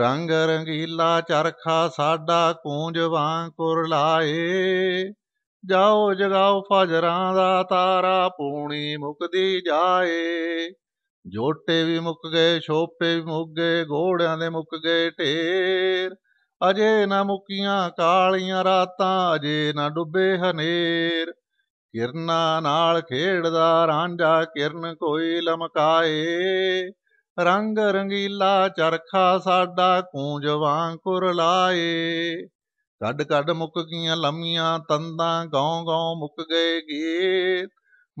ਰੰਗ ਰੰਗੀਲਾ ਚਰਖਾ ਸਾਡਾ ਕੂੰਜ ਵਾਂ ਕੁਰਲਾਏ ਜਾਓ ਜਗਾਓ ਫਜਰਾਂ ਦਾ ਤਾਰਾ ਪੂਣੀ ਮੁਕਦੀ ਜਾਏ ਜੋਟੇ ਵੀ ਮੁੱਕ ਗਏ ਛੋਪੇ ਵੀ ਮੁੱਕ ਗਏ ਘੋੜਿਆਂ ਦੇ ਮੁੱਕ ਗਏ ਢੇਰ ਅਜੇ ਨਾ ਮੁਕੀਆਂ ਕਾਲੀਆਂ ਰਾਤਾਂ ਅਜੇ ਨਾ ਡੁੱਬੇ ਹਨੇਰ ਕਿਰਨਾਂ ਨਾਲ ਖੇਡਦਾ ਰਾਂਝਾ ਕਿਰਨ ਕੋਈ ਲਮਕਾਏ ਰੰਗ ਰੰਗੀਲਾ ਚਰਖਾ ਸਾਡਾ ਕੂੰਜ ਵਾਂ ਲਾਏ ਕੱਢ ਕੱਢ ਮੁੱਕ ਗਈਆਂ ਲੰਮੀਆਂ ਤੰਦਾਂ ਗਾਉਂ ਗਾਉ ਮੁੱਕ ਗਏ ਗੀਤ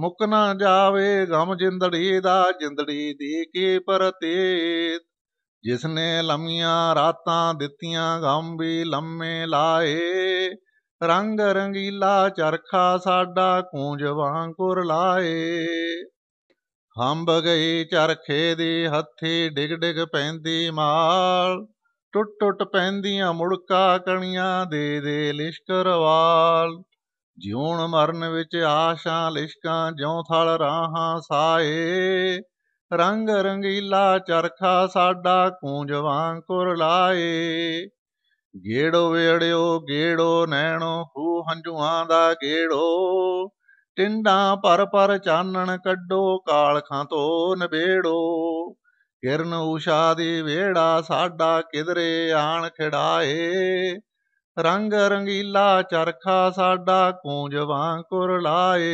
ਮੁੱਕ ਨਾ ਜਾਵੇ ਗਮ ਜਿੰਦੜੀ ਦਾ ਜਿੰਦੜੀ ਦੀ ਕੀ ਪਰਤੇ ਜਿਸ ਨੇ ਲੰਮੀਆਂ ਰਾਤਾਂ ਦਿੱਤੀਆਂ ਗਮ ਵੀ ਲੰਮੇ ਲਾਏ ਰੰਗ ਰੰਗੀਲਾ ਚਰਖਾ ਸਾਡਾ ਕੂੰਜ ਵਾਂ ਲਾਏ ਹੰਬ ਗਈ ਚਰਖੇ ਦੀ ਹੱਥੀ ਡਿਗ ਡਿਗ ਪੈਂਦੀ ਮਾਲ ਟੁੱਟ ਟੁੱਟ ਪੈਂਦੀਆਂ ਮੁੜਕਾ ਕਣੀਆਂ ਦੇ ਦੇ ਲਿਸ਼ਕਰਵਾਲ ਜਿਉਣ ਮਰਨ ਵਿੱਚ ਆਸ਼ਾਂ ਲਿਸ਼ਕਾਂ ਜਿਉਂ ਥਲ ਰਾਹਾਂ ਸਾਏ ਰੰਗ ਰੰਗੀਲਾ ਚਰਖਾ ਸਾਡਾ ਕੂੰਜ ਵਾਂਗ ਲਾਏ ਗੇੜੋ ਵੇੜਿਓ ਗੇੜੋ ਨੈਣੋ ਹੂ ਹੰਝੂਆਂ ਦਾ ਗੇੜੋ ਟਿੰਡਾਂ ਪਰ ਪਰ ਚਾਨਣ ਕੱਢੋ ਕਾਲਖਾਂ ਤੋਂ ਨਵੇੜੋ ਕਿਰਨ ਉਸ਼ਾ ਦੀ ਵੇੜਾ ਸਾਡਾ ਕਿਧਰੇ ਆਣ ਖਿੜਾਏ ਰੰਗ ਰੰਗੀਲਾ ਚਰਖਾ ਸਾਡਾ ਕੂੰਜ ਵਾਂ ਕੁਰਲਾਏ